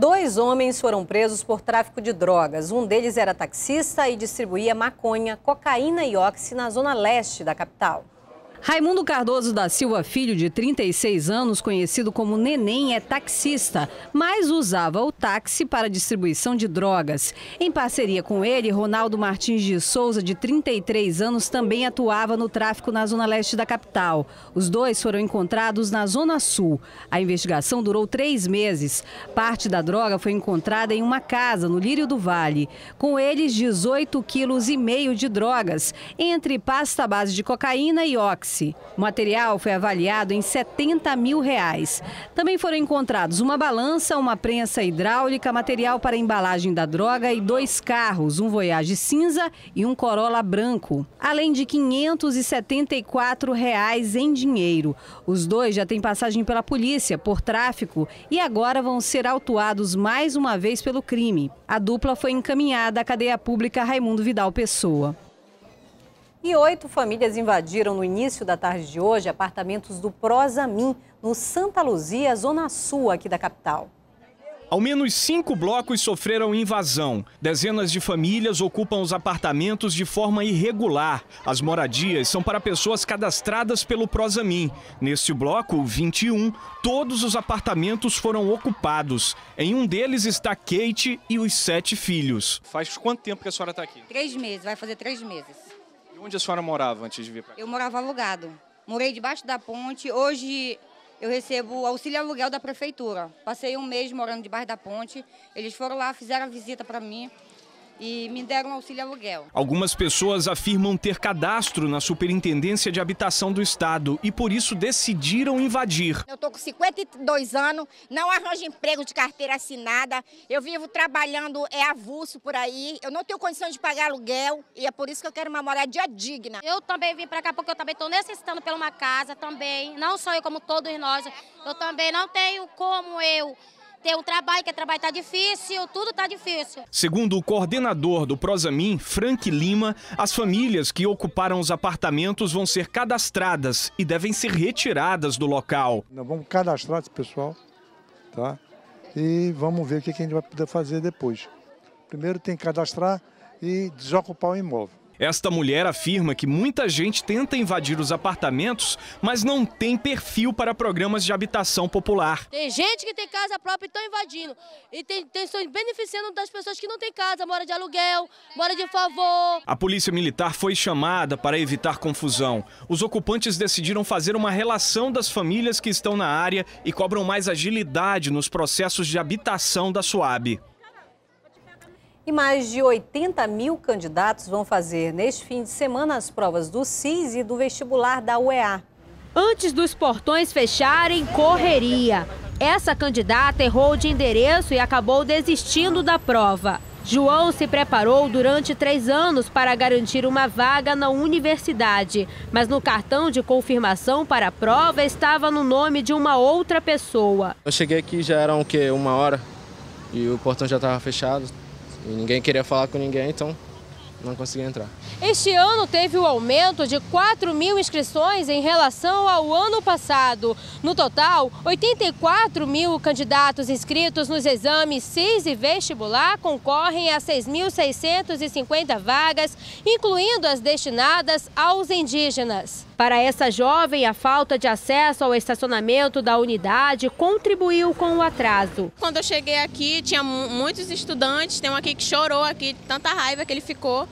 Dois homens foram presos por tráfico de drogas. Um deles era taxista e distribuía maconha, cocaína e óxido na zona leste da capital. Raimundo Cardoso da Silva Filho, de 36 anos, conhecido como Neném, é taxista, mas usava o táxi para distribuição de drogas. Em parceria com ele, Ronaldo Martins de Souza, de 33 anos, também atuava no tráfico na zona leste da capital. Os dois foram encontrados na zona sul. A investigação durou três meses. Parte da droga foi encontrada em uma casa no Lírio do Vale. Com eles, 18 quilos e meio de drogas, entre pasta base de cocaína e óxido táxi. O material foi avaliado em 70 mil reais. Também foram encontrados uma balança, uma prensa hidráulica, material para embalagem da droga e dois carros, um Voyage cinza e um Corolla branco, além de 574 reais em dinheiro. Os dois já têm passagem pela polícia por tráfico e agora vão ser autuados mais uma vez pelo crime. A dupla foi encaminhada à cadeia pública Raimundo Vidal Pessoa. E oito famílias invadiram no início da tarde de hoje apartamentos do Prozamin, no Santa Luzia, zona sul aqui da capital. Ao menos cinco blocos sofreram invasão. Dezenas de famílias ocupam os apartamentos de forma irregular. As moradias são para pessoas cadastradas pelo Prozamin. Neste bloco, 21, todos os apartamentos foram ocupados. Em um deles está Kate e os sete filhos. Faz quanto tempo que a senhora está aqui? Três meses, vai fazer três meses onde a senhora morava antes de vir para cá? Eu morava alugado. Morei debaixo da ponte. Hoje eu recebo auxílio aluguel da prefeitura. Passei um mês morando debaixo da ponte. Eles foram lá, fizeram a visita para mim e me deram auxílio aluguel. Algumas pessoas afirmam ter cadastro na Superintendência de Habitação do Estado e por isso decidiram invadir. Eu estou com 52 anos, não arranjo emprego de carteira assinada, eu vivo trabalhando é avulso por aí, eu não tenho condição de pagar aluguel e é por isso que eu quero uma moradia digna. Eu também vim para cá porque eu também estou necessitando por uma casa também, não só eu como todos nós, eu também não tenho como eu ter um trabalho, que o é trabalho está difícil, tudo está difícil. Segundo o coordenador do Prosamin, Frank Lima, as famílias que ocuparam os apartamentos vão ser cadastradas e devem ser retiradas do local. Nós vamos cadastrar esse pessoal, tá? E vamos ver o que a gente vai poder fazer depois. Primeiro tem que cadastrar e desocupar o imóvel. Esta mulher afirma que muita gente tenta invadir os apartamentos, mas não tem perfil para programas de habitação popular. Tem gente que tem casa própria e estão invadindo. E tem, tem, estão beneficiando das pessoas que não têm casa, mora de aluguel, mora de favor. A polícia militar foi chamada para evitar confusão. Os ocupantes decidiram fazer uma relação das famílias que estão na área e cobram mais agilidade nos processos de habitação da SUAB. E mais de 80 mil candidatos vão fazer neste fim de semana as provas do CIS e do vestibular da UEA. Antes dos portões fecharem, correria. Essa candidata errou de endereço e acabou desistindo da prova. João se preparou durante três anos para garantir uma vaga na universidade, mas no cartão de confirmação para a prova estava no nome de uma outra pessoa. Eu cheguei aqui já eram o quê? Uma hora e o portão já estava fechado. E ninguém queria falar com ninguém, então não consegui entrar. Este ano teve o um aumento de 4 mil inscrições em relação ao ano passado. No total, 84 mil candidatos inscritos nos exames CIS e vestibular concorrem a 6.650 vagas, incluindo as destinadas aos indígenas. Para essa jovem, a falta de acesso ao estacionamento da unidade contribuiu com o atraso. Quando eu cheguei aqui, tinha muitos estudantes, tem um aqui que chorou aqui, tanta raiva que ele ficou,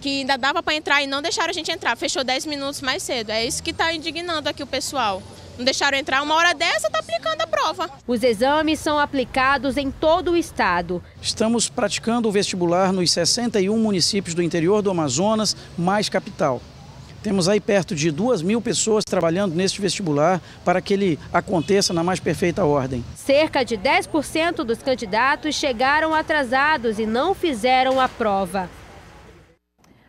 que ainda dava para entrar e não deixaram a gente entrar. Fechou 10 minutos mais cedo. É isso que está indignando aqui o pessoal. Não deixaram entrar uma hora dessa, está aplicando a prova. Os exames são aplicados em todo o estado. Estamos praticando o vestibular nos 61 municípios do interior do Amazonas, mais capital. Temos aí perto de duas mil pessoas trabalhando neste vestibular para que ele aconteça na mais perfeita ordem. Cerca de 10% dos candidatos chegaram atrasados e não fizeram a prova.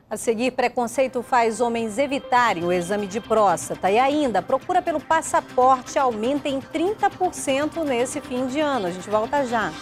A seguir, preconceito faz homens evitarem o exame de próstata e tá ainda procura pelo passaporte aumenta em 30% nesse fim de ano. A gente volta já.